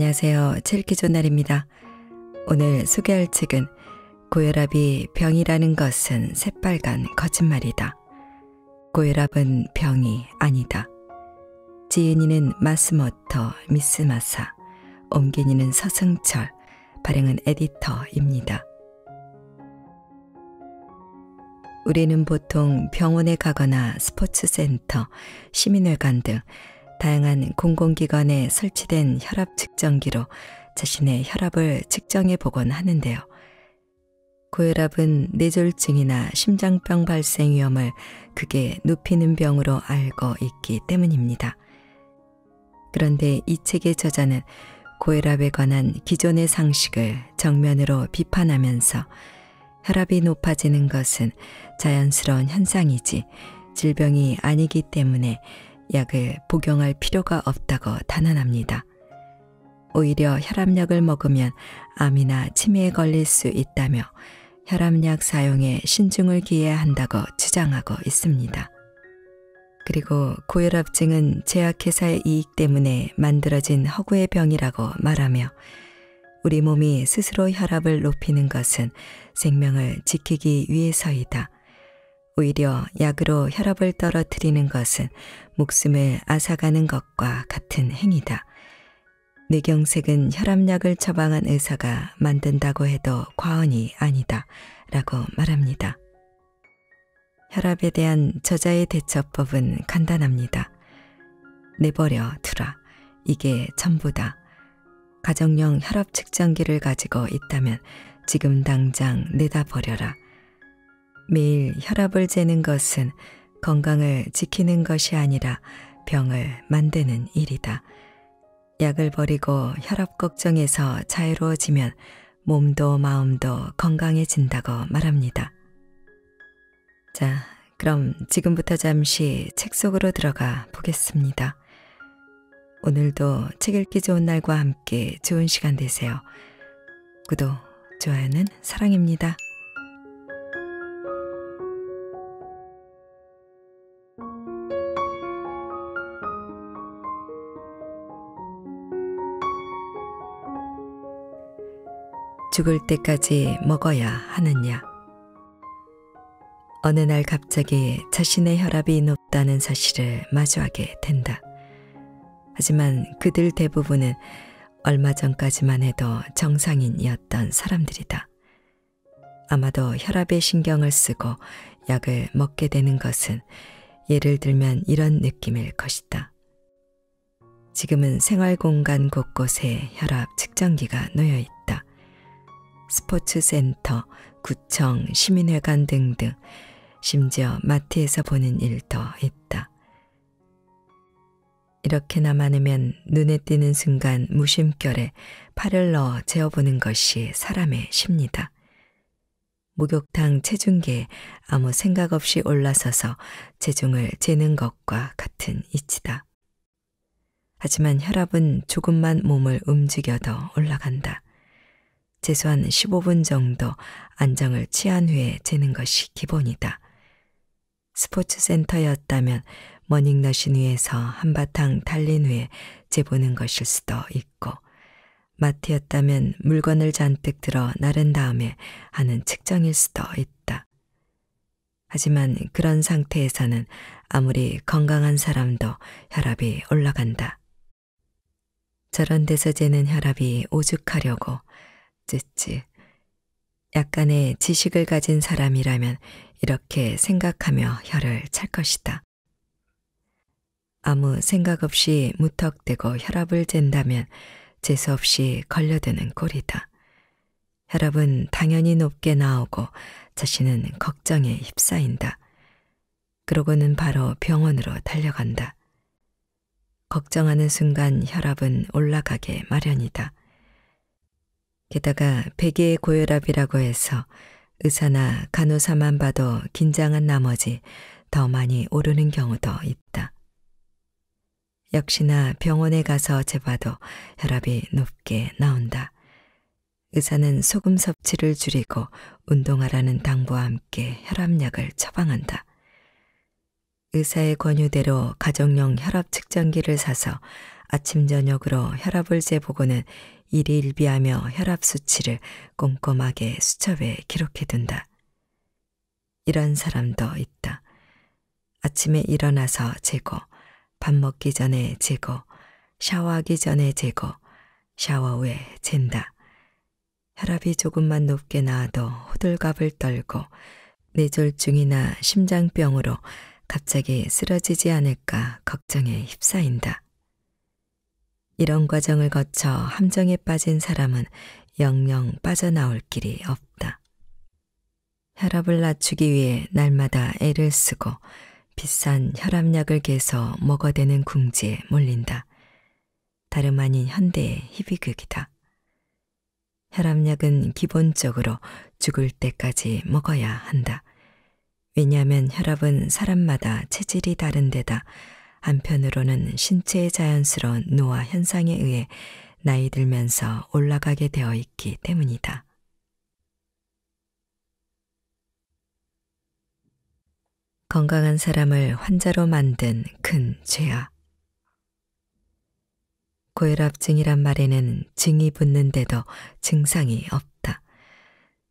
안녕하세요. 칠기존날입니다. 오늘 소개할 책은 고혈압이 병이라는 것은 새빨간 거짓말이다. 고혈압은 병이 아니다. 지은이는 마스모터, 미스마사, 옮기니는 서승철, 발행은 에디터입니다. 우리는 보통 병원에 가거나 스포츠센터, 시민회관 등 다양한 공공기관에 설치된 혈압 측정기로 자신의 혈압을 측정해 보곤 하는데요. 고혈압은 뇌졸중이나 심장병 발생 위험을 극에 높이는 병으로 알고 있기 때문입니다. 그런데 이 책의 저자는 고혈압에 관한 기존의 상식을 정면으로 비판하면서 혈압이 높아지는 것은 자연스러운 현상이지 질병이 아니기 때문에 약을 복용할 필요가 없다고 단언합니다. 오히려 혈압약을 먹으면 암이나 치매에 걸릴 수 있다며 혈압약 사용에 신중을 기해야 한다고 주장하고 있습니다. 그리고 고혈압증은 제약회사의 이익 때문에 만들어진 허구의 병이라고 말하며 우리 몸이 스스로 혈압을 높이는 것은 생명을 지키기 위해서이다. 오히려 약으로 혈압을 떨어뜨리는 것은 목숨을 앗아가는 것과 같은 행위다. 뇌경색은 혈압약을 처방한 의사가 만든다고 해도 과언이 아니다. 라고 말합니다. 혈압에 대한 저자의 대처법은 간단합니다. 내버려 두라. 이게 전부다. 가정용 혈압 측정기를 가지고 있다면 지금 당장 내다 버려라. 매일 혈압을 재는 것은 건강을 지키는 것이 아니라 병을 만드는 일이다. 약을 버리고 혈압 걱정에서 자유로워지면 몸도 마음도 건강해진다고 말합니다. 자, 그럼 지금부터 잠시 책 속으로 들어가 보겠습니다. 오늘도 책 읽기 좋은 날과 함께 좋은 시간 되세요. 구독, 좋아요는 사랑입니다. 죽을 때까지 먹어야 하느냐. 어느 날 갑자기 자신의 혈압이 높다는 사실을 마주하게 된다. 하지만 그들 대부분은 얼마 전까지만 해도 정상인이었던 사람들이다. 아마도 혈압에 신경을 쓰고 약을 먹게 되는 것은 예를 들면 이런 느낌일 것이다. 지금은 생활 공간 곳곳에 혈압 측정기가 놓여 있다. 스포츠센터, 구청, 시민회관 등등 심지어 마트에서 보는 일도 있다. 이렇게나 많으면 눈에 띄는 순간 무심결에 팔을 넣어 재어보는 것이 사람의 심리다. 목욕탕 체중계에 아무 생각 없이 올라서서 체중을 재는 것과 같은 이치다. 하지만 혈압은 조금만 몸을 움직여도 올라간다. 최소한 15분 정도 안정을 취한 후에 재는 것이 기본이다. 스포츠 센터였다면 머닝머신 위에서 한바탕 달린 후에 재보는 것일 수도 있고, 마트였다면 물건을 잔뜩 들어 나른 다음에 하는 측정일 수도 있다. 하지만 그런 상태에서는 아무리 건강한 사람도 혈압이 올라간다. 저런 데서 재는 혈압이 오죽하려고 쯔쯔. 약간의 지식을 가진 사람이라면 이렇게 생각하며 혀를 찰 것이다. 아무 생각 없이 무턱대고 혈압을 잰다면 재수없이 걸려드는 꼴이다. 혈압은 당연히 높게 나오고 자신은 걱정에 휩싸인다. 그러고는 바로 병원으로 달려간다. 걱정하는 순간 혈압은 올라가게 마련이다. 게다가 베개의 고혈압이라고 해서 의사나 간호사만 봐도 긴장한 나머지 더 많이 오르는 경우도 있다. 역시나 병원에 가서 재봐도 혈압이 높게 나온다. 의사는 소금 섭취를 줄이고 운동하라는 당부와 함께 혈압약을 처방한다. 의사의 권유대로 가정용 혈압 측정기를 사서 아침 저녁으로 혈압을 재보고는 이를 일비하며 혈압 수치를 꼼꼼하게 수첩에 기록해둔다. 이런 사람도 있다. 아침에 일어나서 재고, 밥 먹기 전에 재고, 샤워하기 전에 재고, 샤워 후에 잰다. 혈압이 조금만 높게 나와도 호들갑을 떨고 뇌졸중이나 심장병으로 갑자기 쓰러지지 않을까 걱정에 휩싸인다. 이런 과정을 거쳐 함정에 빠진 사람은 영영 빠져나올 길이 없다. 혈압을 낮추기 위해 날마다 애를 쓰고 비싼 혈압약을 개서 먹어대는 궁지에 몰린다. 다름 아닌 현대의 희비극이다. 혈압약은 기본적으로 죽을 때까지 먹어야 한다. 왜냐하면 혈압은 사람마다 체질이 다른 데다 한편으로는 신체의 자연스러운 노화 현상에 의해 나이 들면서 올라가게 되어 있기 때문이다. 건강한 사람을 환자로 만든 큰 죄악. 고혈압증이란 말에는 증이 붙는데도 증상이 없다.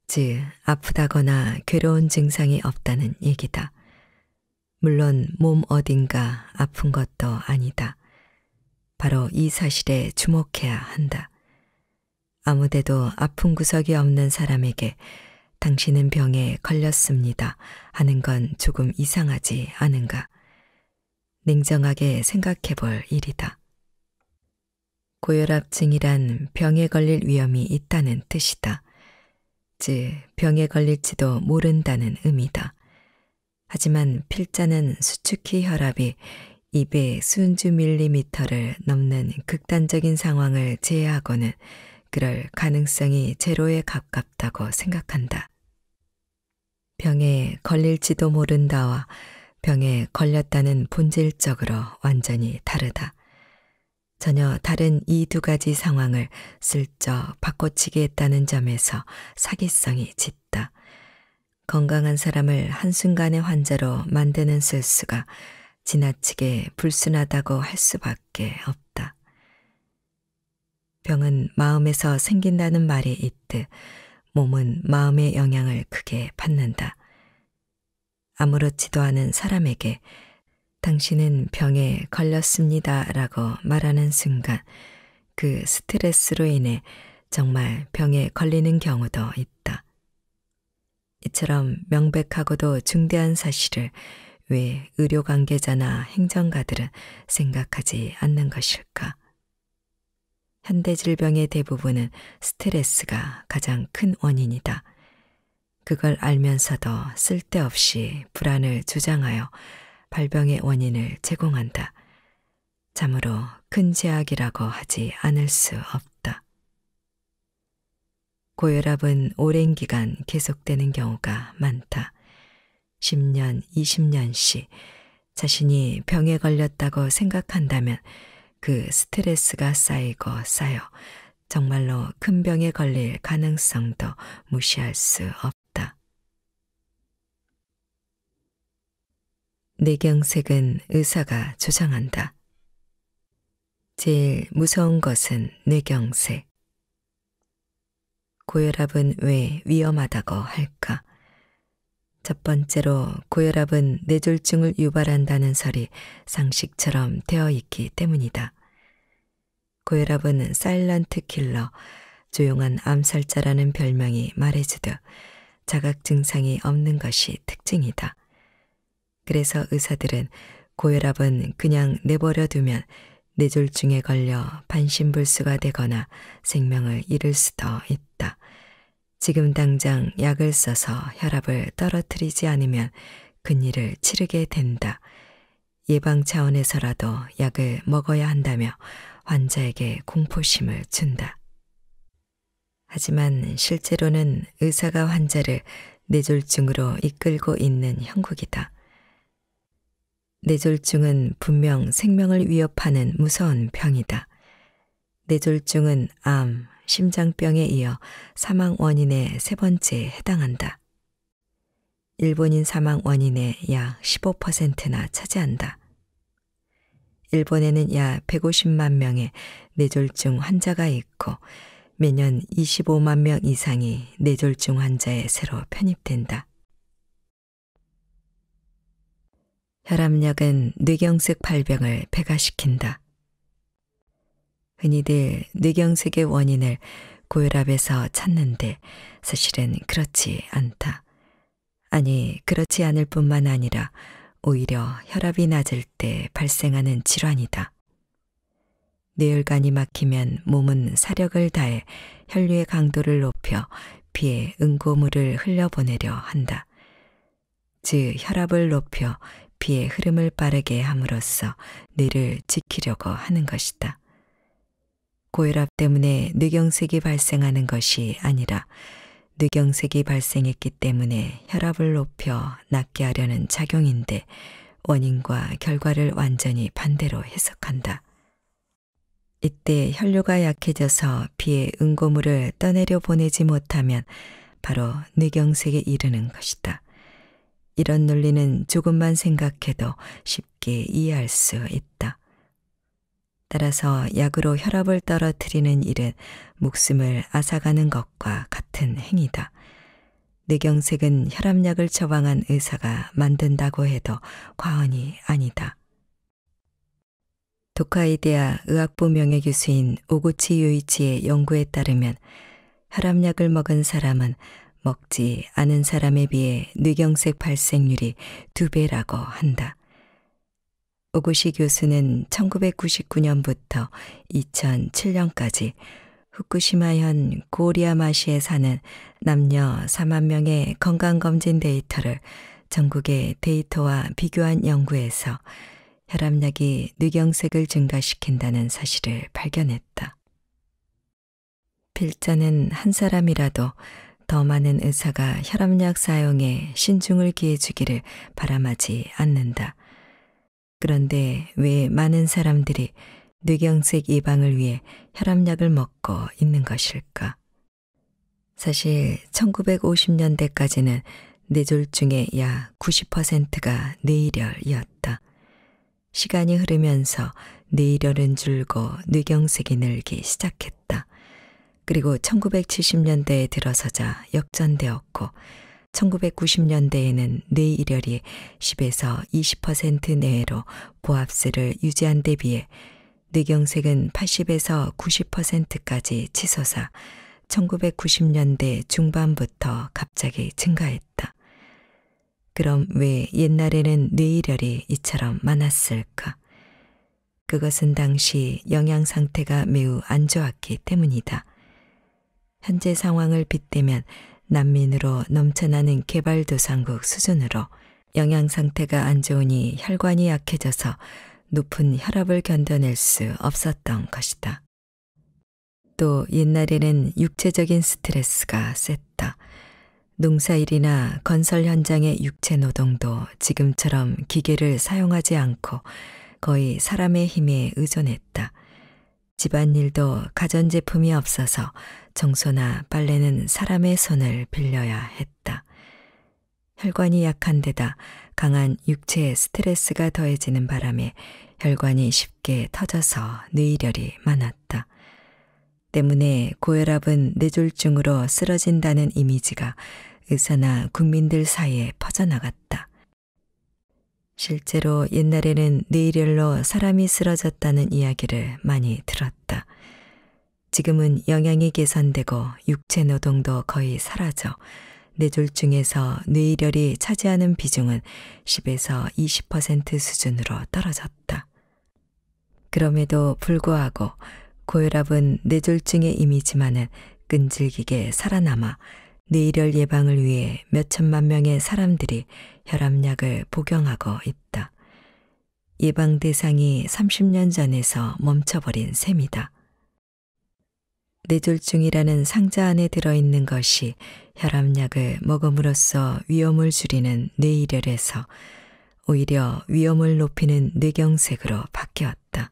즉, 아프다거나 괴로운 증상이 없다는 얘기다. 물론 몸 어딘가 아픈 것도 아니다. 바로 이 사실에 주목해야 한다. 아무데도 아픈 구석이 없는 사람에게 당신은 병에 걸렸습니다 하는 건 조금 이상하지 않은가. 냉정하게 생각해 볼 일이다. 고혈압증이란 병에 걸릴 위험이 있다는 뜻이다. 즉, 병에 걸릴지도 모른다는 의미다. 하지만 필자는 수축히 혈압이 입0순주밀리미터를 넘는 극단적인 상황을 제외하고는 그럴 가능성이 제로에 가깝다고 생각한다. 병에 걸릴지도 모른다와 병에 걸렸다는 본질적으로 완전히 다르다. 전혀 다른 이 두 가지 상황을 슬쩍 바꿔치기 했다는 점에서 사기성이 짙다. 건강한 사람을 한순간의 환자로 만드는 쓸수가 지나치게 불순하다고 할 수밖에 없다. 병은 마음에서 생긴다는 말이 있듯 몸은 마음의 영향을 크게 받는다. 아무렇지도 않은 사람에게 당신은 병에 걸렸습니다 라고 말하는 순간 그 스트레스로 인해 정말 병에 걸리는 경우도 있다. 이처럼 명백하고도 중대한 사실을 왜 의료 관계자나 행정가들은 생각하지 않는 것일까? 현대 질병의 대부분은 스트레스가 가장 큰 원인이다. 그걸 알면서도 쓸데없이 불안을 주장하여 발병의 원인을 제공한다. 참으로 큰 제약이라고 하지 않을 수 없다. 고혈압은 오랜 기간 계속되는 경우가 많다. 10년, 20년씩 자신이 병에 걸렸다고 생각한다면 그 스트레스가 쌓이고 쌓여 정말로 큰 병에 걸릴 가능성도 무시할 수 없다. 뇌경색은 의사가 주장한다 제일 무서운 것은 뇌경색. 고혈압은 왜 위험하다고 할까? 첫 번째로 고혈압은 뇌졸중을 유발한다는 설이 상식처럼 되어 있기 때문이다. 고혈압은 사일런트 킬러, 조용한 암살자라는 별명이 말해주듯 자각 증상이 없는 것이 특징이다. 그래서 의사들은 고혈압은 그냥 내버려 두면 뇌졸중에 걸려 반신불수가 되거나 생명을 잃을 수도 있다. 지금 당장 약을 써서 혈압을 떨어뜨리지 않으면 근일을 치르게 된다. 예방 차원에서라도 약을 먹어야 한다며 환자에게 공포심을 준다. 하지만 실제로는 의사가 환자를 뇌졸중으로 이끌고 있는 형국이다. 뇌졸중은 분명 생명을 위협하는 무서운 병이다. 뇌졸중은 암, 심장병에 이어 사망 원인의 세 번째에 해당한다. 일본인 사망 원인의 약 15%나 차지한다. 일본에는 약 150만 명의 뇌졸중 환자가 있고 매년 25만 명 이상이 뇌졸중 환자에 새로 편입된다. 혈압약은 뇌경색 발병을 배가시킨다. 흔히들 뇌경색의 원인을 고혈압에서 찾는데 사실은 그렇지 않다. 아니, 그렇지 않을 뿐만 아니라 오히려 혈압이 낮을 때 발생하는 질환이다. 뇌혈관이 막히면 몸은 사력을 다해 혈류의 강도를 높여 피에 응고물을 흘려보내려 한다. 즉, 혈압을 높여 피의 흐름을 빠르게 함으로써 뇌를 지키려고 하는 것이다. 고혈압 때문에 뇌경색이 발생하는 것이 아니라 뇌경색이 발생했기 때문에 혈압을 높여 낮게 하려는 작용인데 원인과 결과를 완전히 반대로 해석한다. 이때 혈류가 약해져서 피의 응고물을 떠내려 보내지 못하면 바로 뇌경색에 이르는 것이다. 이런 논리는 조금만 생각해도 쉽게 이해할 수 있다. 따라서 약으로 혈압을 떨어뜨리는 일은 목숨을 앗아가는 것과 같은 행위다. 뇌경색은 혈압약을 처방한 의사가 만든다고 해도 과언이 아니다. 도카이대학 의학부 명예교수인 오구치 요이치의 연구에 따르면 혈압약을 먹은 사람은 먹지 않은 사람에 비해 뇌경색 발생률이 두 배라고 한다. 오고시 교수는 1999년부터 2007년까지 후쿠시마현 고리아마시에 사는 남녀 4만 명의 건강검진 데이터를 전국의 데이터와 비교한 연구에서 혈압약이 뇌경색을 증가시킨다는 사실을 발견했다. 필자는 한 사람이라도 더 많은 의사가 혈압약 사용에 신중을 기해주기를 바람하지 않는다. 그런데 왜 많은 사람들이 뇌경색 예방을 위해 혈압약을 먹고 있는 것일까? 사실 1950년대까지는 뇌졸중의 약 90%가 뇌일혈이었다. 시간이 흐르면서 뇌일혈은 줄고 뇌경색이 늘기 시작했다. 그리고 1970년대에 들어서자 역전되었고 1990년대에는 뇌일혈이 10에서 20% 내외로 보합세를 유지한 데 비해 뇌경색은 80에서 90%까지 치솟아 1990년대 중반부터 갑자기 증가했다. 그럼 왜 옛날에는 뇌일혈이 이처럼 많았을까? 그것은 당시 영양 상태가 매우 안 좋았기 때문이다. 현재 상황을 빗대면 난민으로 넘쳐나는 개발도상국 수준으로 영양 상태가 안 좋으니 혈관이 약해져서 높은 혈압을 견뎌낼 수 없었던 것이다. 또 옛날에는 육체적인 스트레스가 셌다. 농사일이나 건설 현장의 육체 노동도 지금처럼 기계를 사용하지 않고 거의 사람의 힘에 의존했다. 집안일도 가전제품이 없어서 청소나 빨래는 사람의 손을 빌려야 했다. 혈관이 약한 데다 강한 육체의 스트레스가 더해지는 바람에 혈관이 쉽게 터져서 뇌이혈이 많았다. 때문에 고혈압은 뇌졸중으로 쓰러진다는 이미지가 의사나 국민들 사이에 퍼져나갔다. 실제로 옛날에는 뇌일혈로 사람이 쓰러졌다는 이야기를 많이 들었다. 지금은 영양이 개선되고 육체 노동도 거의 사라져 뇌졸 중에서 뇌이혈이 차지하는 비중은 10에서 20% 수준으로 떨어졌다. 그럼에도 불구하고 고혈압은 뇌졸중의 임이지만은 끈질기게 살아남아 뇌이혈 예방을 위해 몇천만 명의 사람들이 혈압약을 복용하고 있다. 예방 대상이 30년 전에서 멈춰버린 셈이다. 뇌졸중이라는 상자 안에 들어있는 것이 혈압약을 먹음으로써 위험을 줄이는 뇌이혈에서 오히려 위험을 높이는 뇌경색으로 바뀌었다.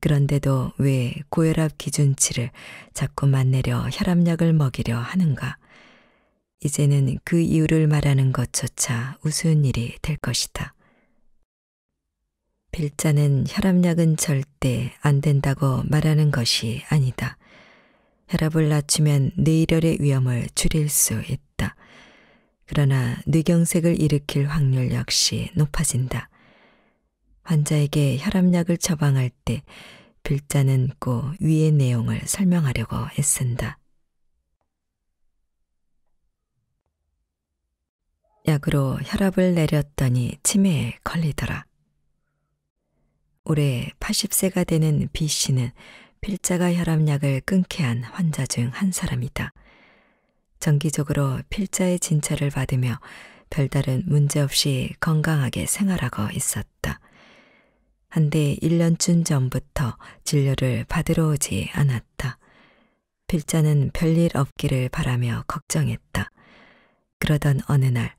그런데도 왜 고혈압 기준치를 자꾸만 내려 혈압약을 먹이려 하는가? 이제는 그 이유를 말하는 것조차 우스운 일이 될 것이다. 필자는 혈압약은 절대 안 된다고 말하는 것이 아니다. 혈압을 낮추면 뇌일혈의 위험을 줄일 수 있다. 그러나 뇌경색을 일으킬 확률 역시 높아진다. 환자에게 혈압약을 처방할 때 필자는 꼭 위의 내용을 설명하려고 애쓴다. 약으로 혈압을 내렸더니 치매에 걸리더라. 올해 80세가 되는 B 씨는 필자가 혈압약을 끊게 한 환자 중 한 사람이다. 정기적으로 필자의 진찰을 받으며 별다른 문제 없이 건강하게 생활하고 있었다. 한데 1년쯤 전부터 진료를 받으러 오지 않았다. 필자는 별일 없기를 바라며 걱정했다. 그러던 어느 날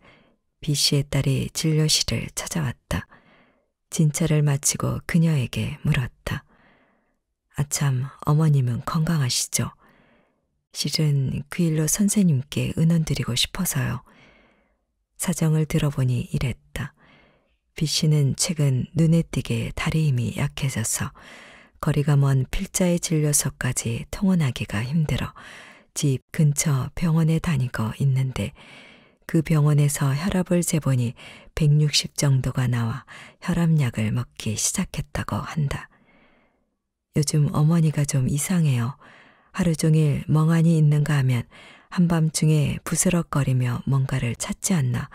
B씨의 딸이 진료실을 찾아왔다. 진찰을 마치고 그녀에게 물었다. 아참, 어머님은 건강하시죠? 실은 그 일로 선생님께 은원드리고 싶어서요. 사정을 들어보니 이랬다. B 씨는 최근 눈에 띄게 다리 힘이 약해져서 거리가 먼 필자의 진료소까지 통원하기가 힘들어 집 근처 병원에 다니고 있는데 그 병원에서 혈압을 재보니 160 정도가 나와 혈압약을 먹기 시작했다고 한다. 요즘 어머니가 좀 이상해요. 하루 종일 멍하니 있는가 하면 한밤중에 부스럭거리며 뭔가를 찾지 않나.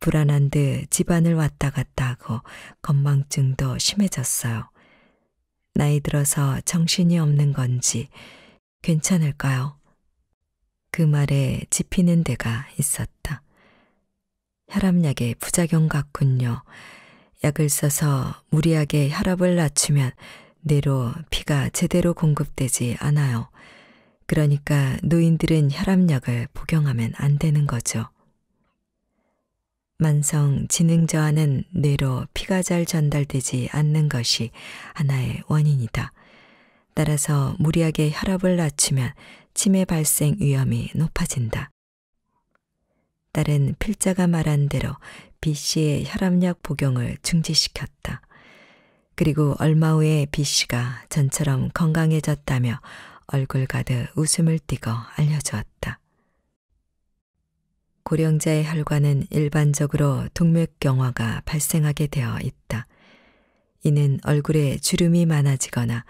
불안한 듯 집안을 왔다 갔다 하고 건망증도 심해졌어요. 나이 들어서 정신이 없는 건지 괜찮을까요? 그 말에 짚이는 데가 있었다. 혈압약의 부작용 같군요. 약을 써서 무리하게 혈압을 낮추면 뇌로 피가 제대로 공급되지 않아요. 그러니까 노인들은 혈압약을 복용하면 안 되는 거죠. 만성 지능 저하는 뇌로 피가 잘 전달되지 않는 것이 하나의 원인이다. 따라서 무리하게 혈압을 낮추면 치매 발생 위험이 높아진다. 딸은 필자가 말한 대로 B씨의 혈압약 복용을 중지시켰다. 그리고 얼마 후에 B씨가 전처럼 건강해졌다며 얼굴 가득 웃음을 띠고 알려주었다. 고령자의 혈관은 일반적으로 동맥경화가 발생하게 되어 있다. 이는 얼굴에 주름이 많아지거나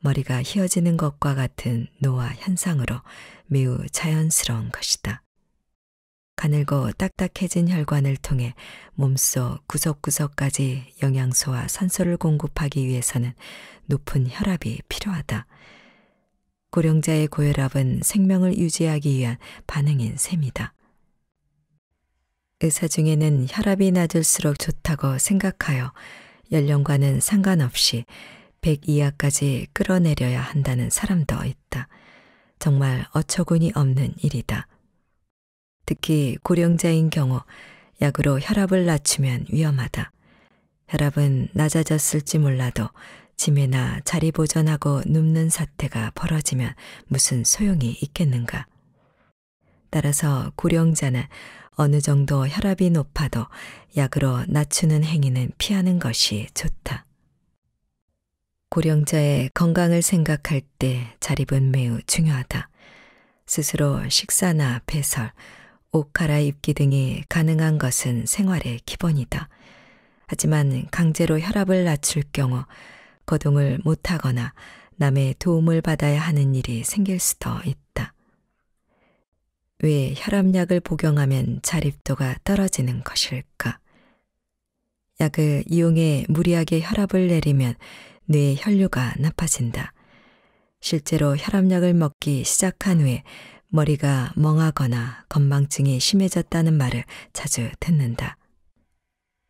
머리가 휘어지는 것과 같은 노화 현상으로 매우 자연스러운 것이다. 가늘고 딱딱해진 혈관을 통해 몸속 구석구석까지 영양소와 산소를 공급하기 위해서는 높은 혈압이 필요하다. 고령자의 고혈압은 생명을 유지하기 위한 반응인 셈이다. 의사 중에는 혈압이 낮을수록 좋다고 생각하여 연령과는 상관없이 100 이하까지 끌어내려야 한다는 사람도 있다. 정말 어처구니 없는 일이다. 특히 고령자인 경우 약으로 혈압을 낮추면 위험하다. 혈압은 낮아졌을지 몰라도 짐이나 자리 보전하고 눕는 사태가 벌어지면 무슨 소용이 있겠는가. 따라서 고령자는 어느 정도 혈압이 높아도 약으로 낮추는 행위는 피하는 것이 좋다. 고령자의 건강을 생각할 때 자립은 매우 중요하다. 스스로 식사나 배설, 옷 갈아입기 등이 가능한 것은 생활의 기본이다. 하지만 강제로 혈압을 낮출 경우 거동을 못하거나 남의 도움을 받아야 하는 일이 생길 수도 있다. 왜 혈압약을 복용하면 자립도가 떨어지는 것일까? 약을 이용해 무리하게 혈압을 내리면 뇌 혈류가 나빠진다. 실제로 혈압약을 먹기 시작한 후에 머리가 멍하거나 건망증이 심해졌다는 말을 자주 듣는다.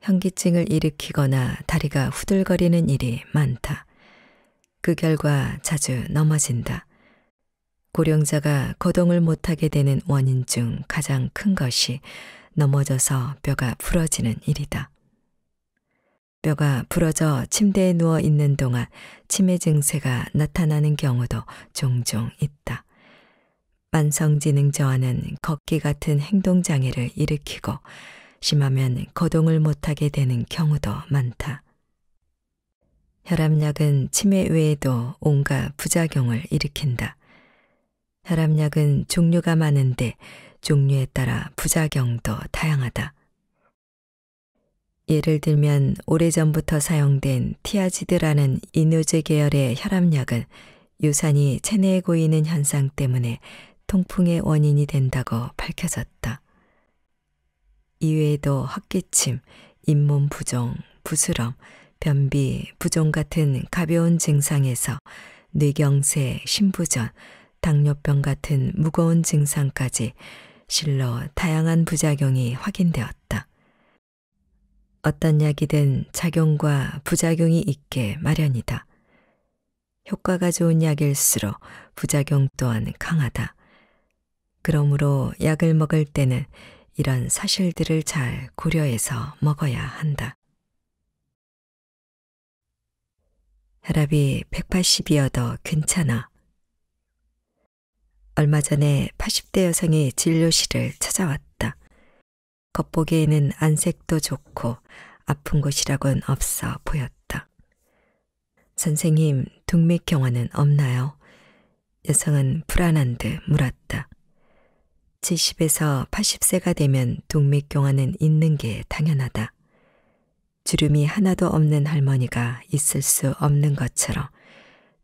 현기증을 일으키거나 다리가 후들거리는 일이 많다. 그 결과 자주 넘어진다. 고령자가 거동을 못하게 되는 원인 중 가장 큰 것이 넘어져서 뼈가 부러지는 일이다. 뼈가 부러져 침대에 누워 있는 동안 치매 증세가 나타나는 경우도 종종 있다. 만성지능 저하는 걷기 같은 행동장애를 일으키고 심하면 거동을 못하게 되는 경우도 많다. 혈압약은 치매 외에도 온갖 부작용을 일으킨다. 혈압약은 종류가 많은데 종류에 따라 부작용도 다양하다. 예를 들면 오래전부터 사용된 티아지드라는 이누제 계열의 혈압약은 유산이 체내에 고이는 현상 때문에 통풍의 원인이 된다고 밝혀졌다. 이외에도 헛기침, 잇몸 부종, 부스럼, 변비, 부종 같은 가벼운 증상에서 뇌경색, 심부전, 당뇨병 같은 무거운 증상까지 실로 다양한 부작용이 확인되었다. 어떤 약이든 작용과 부작용이 있게 마련이다. 효과가 좋은 약일수록 부작용 또한 강하다. 그러므로 약을 먹을 때는 이런 사실들을 잘 고려해서 먹어야 한다. 혈압이 180이어도 괜찮아. 얼마 전에 80대 여성이 진료실을 찾아왔다. 겉보기에는 안색도 좋고 아픈 곳이라곤 없어 보였다. 선생님, 동맥경화는 없나요? 여성은 불안한 듯 물었다. 70에서 80세가 되면 동맥경화는 있는 게 당연하다. 주름이 하나도 없는 할머니가 있을 수 없는 것처럼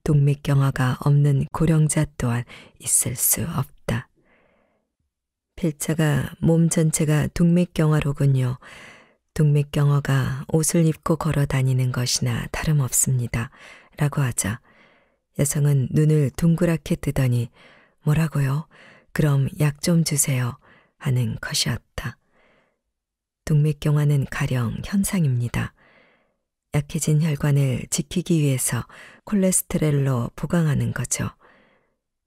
동맥경화가 없는 고령자 또한 있을 수 없다. 필자가 몸 전체가 동맥경화로군요. 동맥경화가 옷을 입고 걸어 다니는 것이나 다름없습니다. 라고 하자 여성은 눈을 동그랗게 뜨더니 뭐라고요? 그럼 약 좀 주세요. 하는 것이었다 동맥경화는 가령 현상입니다. 약해진 혈관을 지키기 위해서 콜레스테롤로 보강하는 거죠.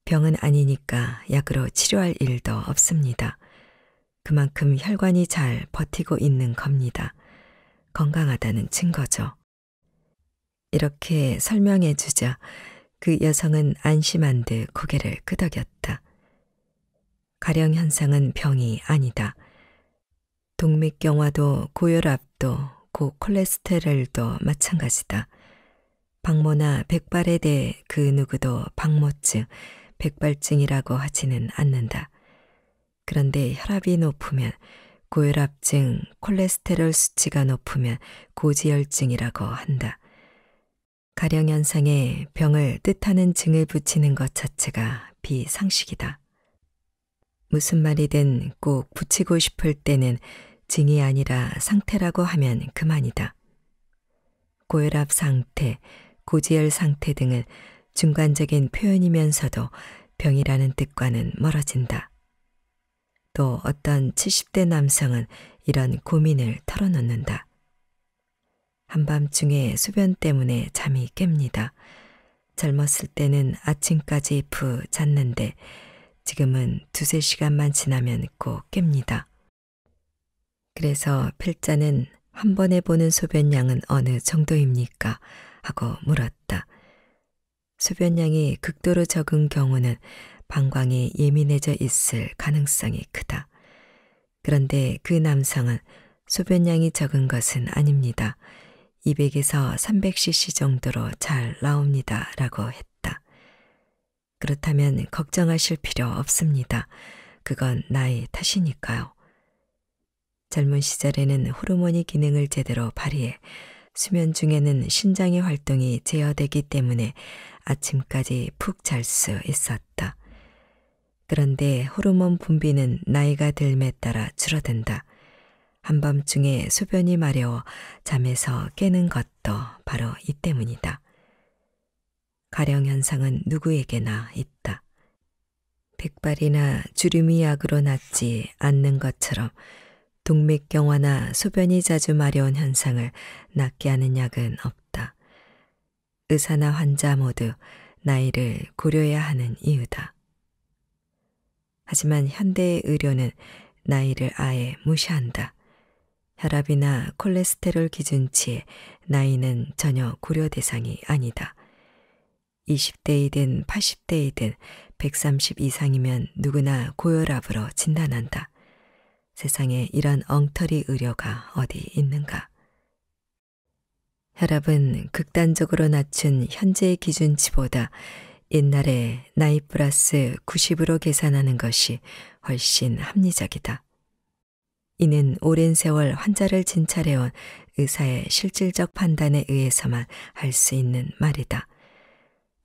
병은 아니니까 약으로 치료할 일도 없습니다. 그만큼 혈관이 잘 버티고 있는 겁니다. 건강하다는 증거죠. 이렇게 설명해 주자 그 여성은 안심한 듯 고개를 끄덕였다. 가령 현상은 병이 아니다. 동맥경화도 고혈압도 고콜레스테롤도 마찬가지다. 박모나 백발에 대해 그 누구도 박모증, 백발증이라고 하지는 않는다. 그런데 혈압이 높으면 고혈압증, 콜레스테롤 수치가 높으면 고지혈증이라고 한다. 가령 현상에 병을 뜻하는 증을 붙이는 것 자체가 비상식이다. 무슨 말이든 꼭 붙이고 싶을 때는 증이 아니라 상태라고 하면 그만이다. 고혈압 상태, 고지혈 상태 등은 중간적인 표현이면서도 병이라는 뜻과는 멀어진다. 또 어떤 70대 남성은 이런 고민을 털어놓는다. 한밤중에 수변 때문에 잠이 깹니다. 젊었을 때는 아침까지 푹 잤는데 지금은 두세 시간만 지나면 꼭 깹니다. 그래서 필자는 한 번에 보는 소변량은 어느 정도입니까? 하고 물었다. 소변량이 극도로 적은 경우는 방광이 예민해져 있을 가능성이 크다. 그런데 그 남성은 소변량이 적은 것은 아닙니다. 200에서 300cc 정도로 잘 나옵니다. 라고 했다. 그렇다면 걱정하실 필요 없습니다. 그건 나의 탓이니까요. 젊은 시절에는 호르몬이 기능을 제대로 발휘해 수면 중에는 신장의 활동이 제어되기 때문에 아침까지 푹 잘 수 있었다. 그런데 호르몬 분비는 나이가 들매 따라 줄어든다. 한밤중에 소변이 마려워 잠에서 깨는 것도 바로 이 때문이다. 가령 현상은 누구에게나 있다. 백발이나 주름이 약으로 낫지 않는 것처럼 동맥경화나 소변이 자주 마려운 현상을 낫게 하는 약은 없다. 의사나 환자 모두 나이를 고려해야 하는 이유다. 하지만 현대의 의료는 나이를 아예 무시한다. 혈압이나 콜레스테롤 기준치에 나이는 전혀 고려 대상이 아니다. 20대이든 80대이든 130 이상이면 누구나 고혈압으로 진단한다. 세상에 이런 엉터리 의료가 어디 있는가. 혈압은 극단적으로 낮춘 현재의 기준치보다 옛날에 나이 플러스 90으로 계산하는 것이 훨씬 합리적이다. 이는 오랜 세월 환자를 진찰해온 의사의 실질적 판단에 의해서만 할 수 있는 말이다.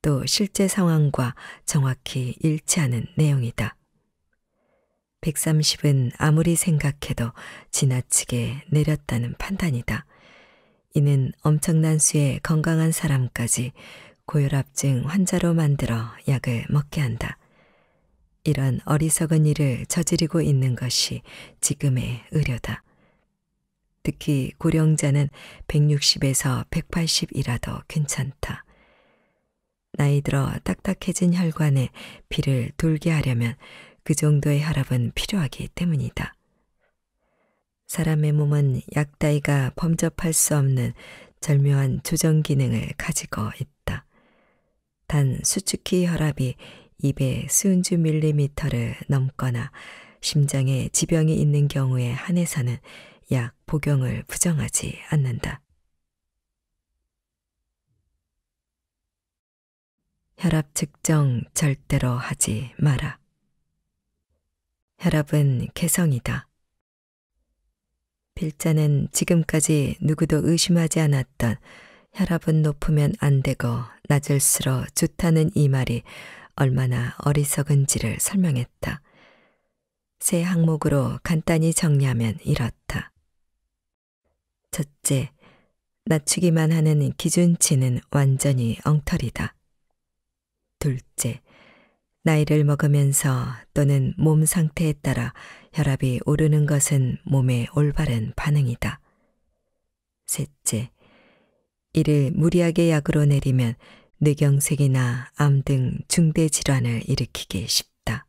또 실제 상황과 정확히 일치하는 내용이다. 130은 아무리 생각해도 지나치게 내렸다는 판단이다. 이는 엄청난 수의 건강한 사람까지 고혈압증 환자로 만들어 약을 먹게 한다. 이런 어리석은 일을 저지르고 있는 것이 지금의 의료다. 특히 고령자는 160에서 180이라도 괜찮다. 나이 들어 딱딱해진 혈관에 피를 돌게 하려면 그 정도의 혈압은 필요하기 때문이다. 사람의 몸은 약다이가 범접할 수 없는 절묘한 조정 기능을 가지고 있다. 단 수축기 혈압이 입에 수은주 밀리미터를 넘거나 심장에 지병이 있는 경우에 한해서는 약 복용을 부정하지 않는다. 혈압 측정 절대로 하지 마라. 혈압은 개성이다. 필자는 지금까지 누구도 의심하지 않았던 혈압은 높으면 안 되고 낮을수록 좋다는 이 말이 얼마나 어리석은지를 설명했다. 세 항목으로 간단히 정리하면 이렇다. 첫째, 낮추기만 하는 기준치는 완전히 엉터리다. 둘째, 나이를 먹으면서 또는 몸 상태에 따라 혈압이 오르는 것은 몸의 올바른 반응이다. 셋째, 이를 무리하게 약으로 내리면 뇌경색이나 암 등 중대 질환을 일으키기 쉽다.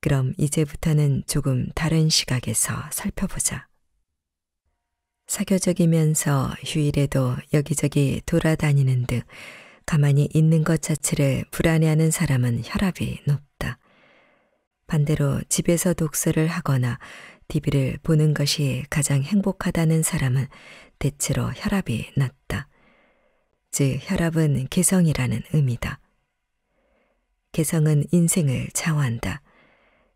그럼 이제부터는 조금 다른 시각에서 살펴보자. 사교적이면서 휴일에도 여기저기 돌아다니는 등 가만히 있는 것 자체를 불안해하는 사람은 혈압이 높다. 반대로 집에서 독서를 하거나 TV를 보는 것이 가장 행복하다는 사람은 대체로 혈압이 낮다. 즉, 혈압은 개성이라는 의미다. 개성은 인생을 좌우한다.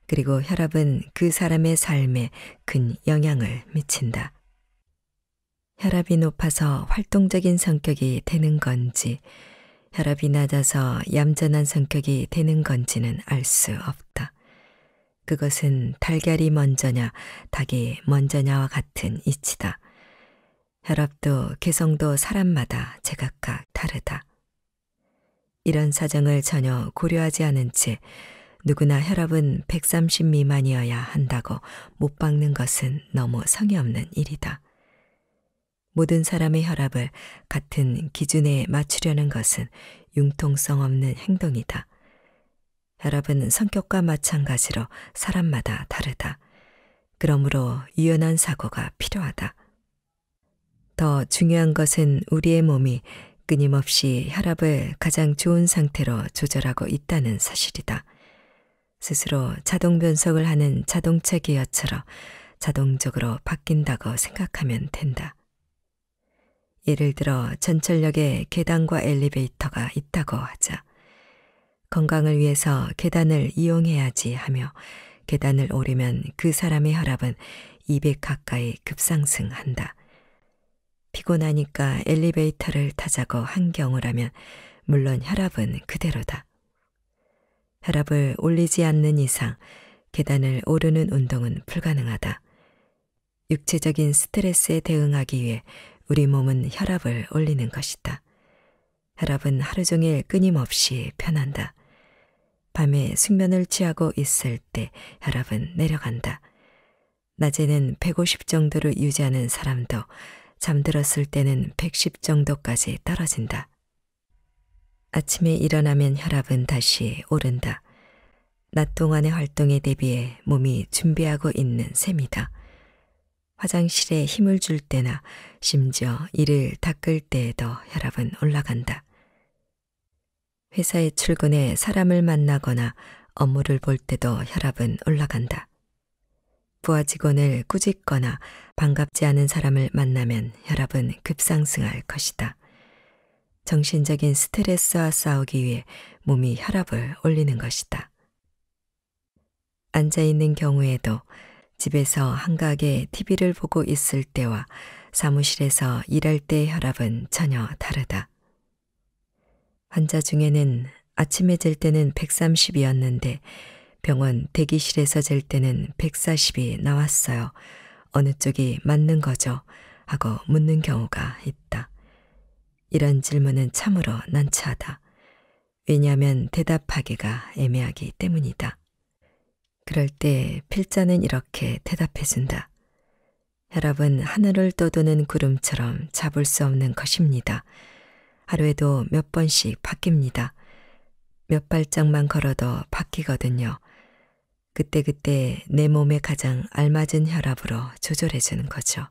그리고 혈압은 그 사람의 삶에 큰 영향을 미친다. 혈압이 높아서 활동적인 성격이 되는 건지, 혈압이 낮아서 얌전한 성격이 되는 건지는 알 수 없다. 그것은 달걀이 먼저냐, 닭이 먼저냐와 같은 이치다. 혈압도 개성도 사람마다 제각각 다르다. 이런 사정을 전혀 고려하지 않은 채 누구나 혈압은 130 미만이어야 한다고 못 박는 것은 너무 성의 없는 일이다. 모든 사람의 혈압을 같은 기준에 맞추려는 것은 융통성 없는 행동이다. 혈압은 성격과 마찬가지로 사람마다 다르다. 그러므로 유연한 사고가 필요하다. 더 중요한 것은 우리의 몸이 끊임없이 혈압을 가장 좋은 상태로 조절하고 있다는 사실이다. 스스로 자동 변속을 하는 자동차 기어처럼 자동적으로 바뀐다고 생각하면 된다. 예를 들어 전철역에 계단과 엘리베이터가 있다고 하자 건강을 위해서 계단을 이용해야지 하며 계단을 오르면 그 사람의 혈압은 200 가까이 급상승한다. 피곤하니까 엘리베이터를 타자고 한 경우라면 물론 혈압은 그대로다. 혈압을 올리지 않는 이상 계단을 오르는 운동은 불가능하다. 육체적인 스트레스에 대응하기 위해 우리 몸은 혈압을 올리는 것이다. 혈압은 하루 종일 끊임없이 편한다. 밤에 숙면을 취하고 있을 때 혈압은 내려간다. 낮에는 150 정도를 유지하는 사람도 잠들었을 때는 110 정도까지 떨어진다. 아침에 일어나면 혈압은 다시 오른다. 낮 동안의 활동에 대비해 몸이 준비하고 있는 셈이다. 화장실에 힘을 줄 때나 심지어 이를 닦을 때에도 혈압은 올라간다. 회사에 출근해 사람을 만나거나 업무를 볼 때도 혈압은 올라간다. 부하 직원을 꾸짖거나 반갑지 않은 사람을 만나면 혈압은 급상승할 것이다. 정신적인 스트레스와 싸우기 위해 몸이 혈압을 올리는 것이다. 앉아있는 경우에도 집에서 한가하게 TV를 보고 있을 때와 사무실에서 일할 때의 혈압은 전혀 다르다. 환자 중에는 아침에 잴 때는 130이었는데 병원 대기실에서 잴 때는 140이 나왔어요. 어느 쪽이 맞는 거죠? 하고 묻는 경우가 있다. 이런 질문은 참으로 난처하다. 왜냐하면 대답하기가 애매하기 때문이다. 그럴 때 필자는 이렇게 대답해준다. 혈압은 하늘을 떠도는 구름처럼 잡을 수 없는 것입니다. 하루에도 몇 번씩 바뀝니다. 몇 발짝만 걸어도 바뀌거든요. 그때그때 내 몸에 가장 알맞은 혈압으로 조절해주는 거죠.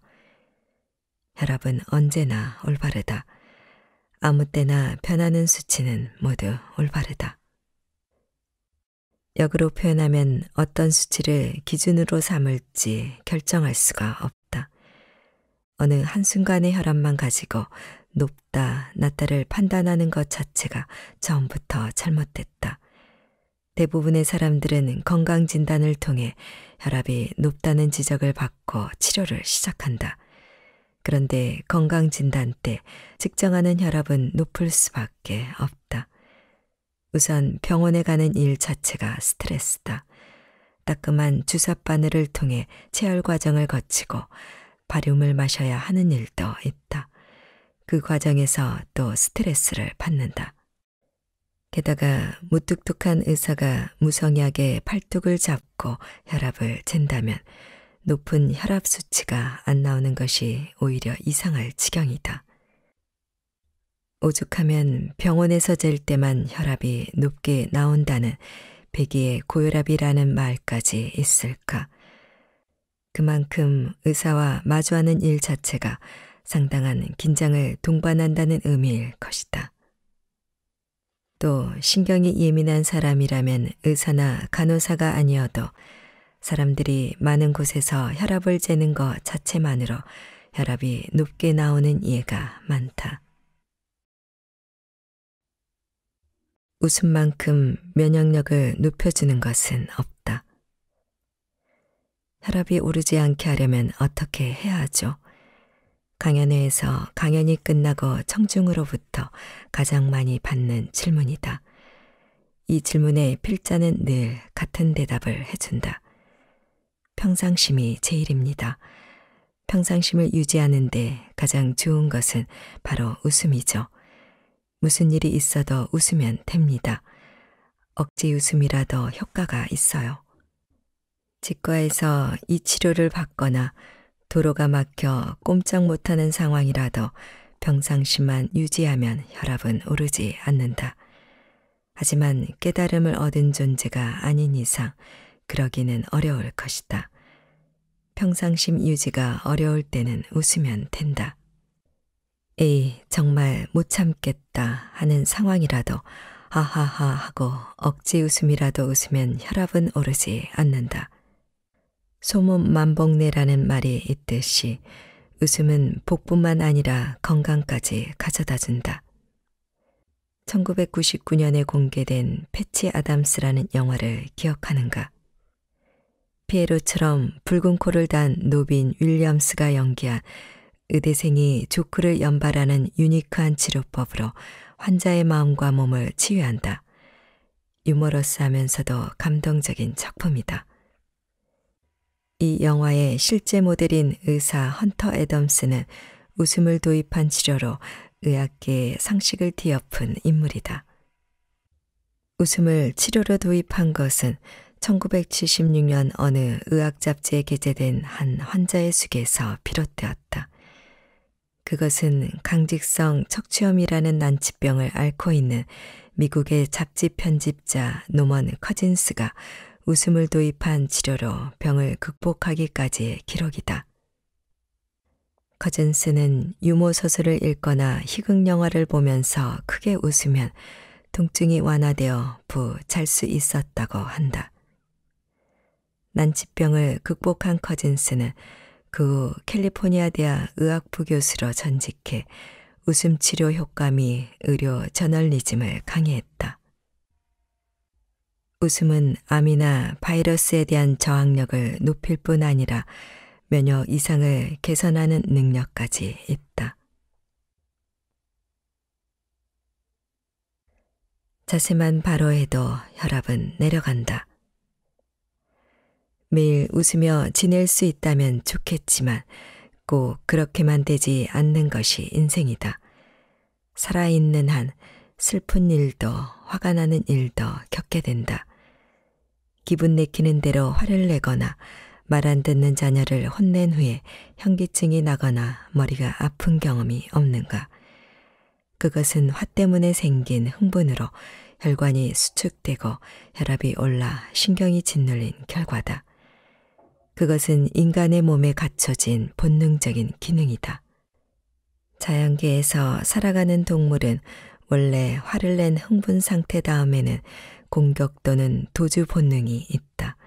혈압은 언제나 올바르다. 아무 때나 변하는 수치는 모두 올바르다. 역으로 표현하면 어떤 수치를 기준으로 삼을지 결정할 수가 없다. 어느 한순간의 혈압만 가지고 높다, 낮다를 판단하는 것 자체가 처음부터 잘못됐다. 대부분의 사람들은 건강 진단을 통해 혈압이 높다는 지적을 받고 치료를 시작한다. 그런데 건강 진단 때 측정하는 혈압은 높을 수밖에 없다. 우선 병원에 가는 일 자체가 스트레스다. 따끔한 주사바늘을 통해 체열 과정을 거치고 발효물 마셔야 하는 일도 있다. 그 과정에서 또 스트레스를 받는다. 게다가 무뚝뚝한 의사가 무성약의 팔뚝을 잡고 혈압을 잰다면 높은 혈압 수치가 안 나오는 것이 오히려 이상할 지경이다. 오죽하면 병원에서 잴 때만 혈압이 높게 나온다는 백이의 고혈압이라는 말까지 있을까. 그만큼 의사와 마주하는 일 자체가 상당한 긴장을 동반한다는 의미일 것이다. 또 신경이 예민한 사람이라면 의사나 간호사가 아니어도 사람들이 많은 곳에서 혈압을 재는 것 자체만으로 혈압이 높게 나오는 이해가 많다. 웃음만큼 면역력을 높여주는 것은 없다. 혈압이 오르지 않게 하려면 어떻게 해야 하죠? 강연회에서 강연이 끝나고 청중으로부터 가장 많이 받는 질문이다. 이 질문에 필자는 늘 같은 대답을 해준다. 평상심이 제일입니다. 평상심을 유지하는데 가장 좋은 것은 바로 웃음이죠. 무슨 일이 있어도 웃으면 됩니다. 억지 웃음이라도 효과가 있어요. 치과에서 이 치료를 받거나 도로가 막혀 꼼짝 못하는 상황이라도 평상시만 유지하면 혈압은 오르지 않는다. 하지만 깨달음을 얻은 존재가 아닌 이상 그러기는 어려울 것이다. 평상심 유지가 어려울 때는 웃으면 된다. 에이, 정말 못 참겠다 하는 상황이라도 하하하 하고 억지 웃음이라도 웃으면 혈압은 오르지 않는다. 소몸 만복내라는 말이 있듯이 웃음은 복뿐만 아니라 건강까지 가져다 준다. 1999년에 공개된 패치 아담스라는 영화를 기억하는가? 피에로처럼 붉은 코를 단 노빈 윌리엄스가 연기한 의대생이 조크를 연발하는 유니크한 치료법으로 환자의 마음과 몸을 치유한다. 유머러스하면서도 감동적인 작품이다. 이 영화의 실제 모델인 의사 헌터 애덤스는 웃음을 도입한 치료로 의학계의 상식을 뒤엎은 인물이다. 웃음을 치료로 도입한 것은 1976년 어느 의학 잡지에 게재된 한 환자의 숙에서 비롯되었다. 그것은 강직성 척추염이라는 난치병을 앓고 있는 미국의 잡지 편집자 노먼 커진스가 웃음을 도입한 치료로 병을 극복하기까지의 기록이다. 커진스는 유머 소설을 읽거나 희극 영화를 보면서 크게 웃으면 통증이 완화되어 부 잘 수 있었다고 한다. 난치병을 극복한 커진스는 그 캘리포니아 대학 의학부 교수로 전직해 웃음 치료 효과 및 의료 저널리즘을 강의했다. 웃음은 암이나 바이러스에 대한 저항력을 높일 뿐 아니라 면역 이상을 개선하는 능력까지 있다. 자세만 바로해도 혈압은 내려간다. 매일 웃으며 지낼 수 있다면 좋겠지만 꼭 그렇게만 되지 않는 것이 인생이다. 살아있는 한 슬픈 일도 화가 나는 일도 겪게 된다. 기분 내키는 대로 화를 내거나 말 안 듣는 자녀를 혼낸 후에 현기증이 나거나 머리가 아픈 경험이 없는가. 그것은 화 때문에 생긴 흥분으로 혈관이 수축되고 혈압이 올라 신경이 짓눌린 결과다. 그것은 인간의 몸에 갖춰진 본능적인 기능이다. 자연계에서 살아가는 동물은 원래 화를 낸 흥분 상태 다음에는 공격 또는 도주 본능이 있다.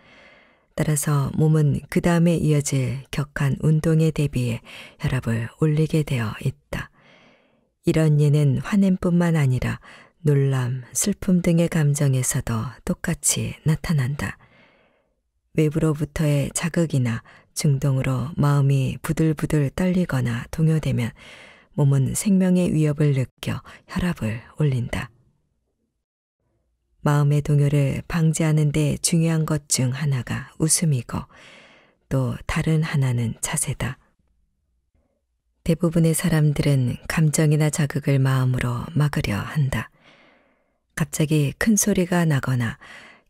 따라서 몸은 그 다음에 이어질 격한 운동에 대비해 혈압을 올리게 되어 있다. 이런 예는 화냄뿐만 아니라 놀람, 슬픔 등의 감정에서도 똑같이 나타난다. 외부로부터의 자극이나 중동으로 마음이 부들부들 떨리거나 동요되면 몸은 생명의 위협을 느껴 혈압을 올린다. 마음의 동요를 방지하는 데 중요한 것 중 하나가 웃음이고 또 다른 하나는 자세다. 대부분의 사람들은 감정이나 자극을 마음으로 막으려 한다. 갑자기 큰 소리가 나거나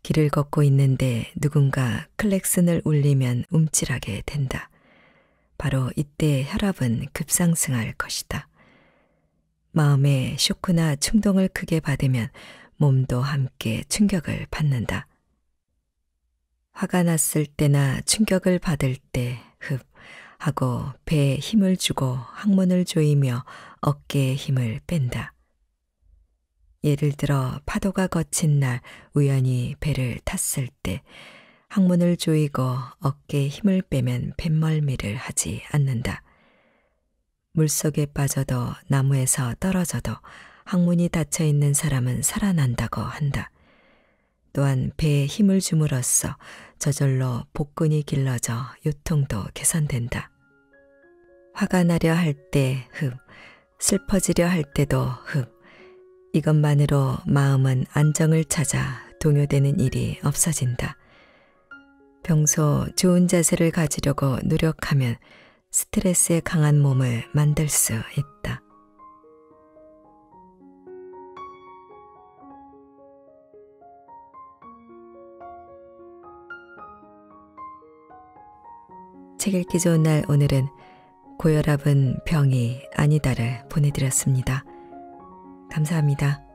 길을 걷고 있는데 누군가 클렉슨을 울리면 움찔하게 된다. 바로 이때 혈압은 급상승할 것이다. 마음에 쇼크나 충동을 크게 받으면 몸도 함께 충격을 받는다. 화가 났을 때나 충격을 받을 때 흡 하고 배에 힘을 주고 항문을 조이며 어깨에 힘을 뺀다. 예를 들어 파도가 거친 날 우연히 배를 탔을 때 항문을 조이고 어깨에 힘을 빼면 뱃멀미를 하지 않는다. 물속에 빠져도 나무에서 떨어져도 항문이 닫혀 있는 사람은 살아난다고 한다. 또한 배에 힘을 줌으로써 저절로 복근이 길러져 요통도 개선된다. 화가 나려 할때 흡, 슬퍼지려 할 때도 흡, 이것만으로 마음은 안정을 찾아 동요되는 일이 없어진다. 평소 좋은 자세를 가지려고 노력하면 스트레스에 강한 몸을 만들 수 있다. 책 읽기 좋은 날 오늘은 고혈압은 병이 아니다를 보내드렸습니다. 감사합니다.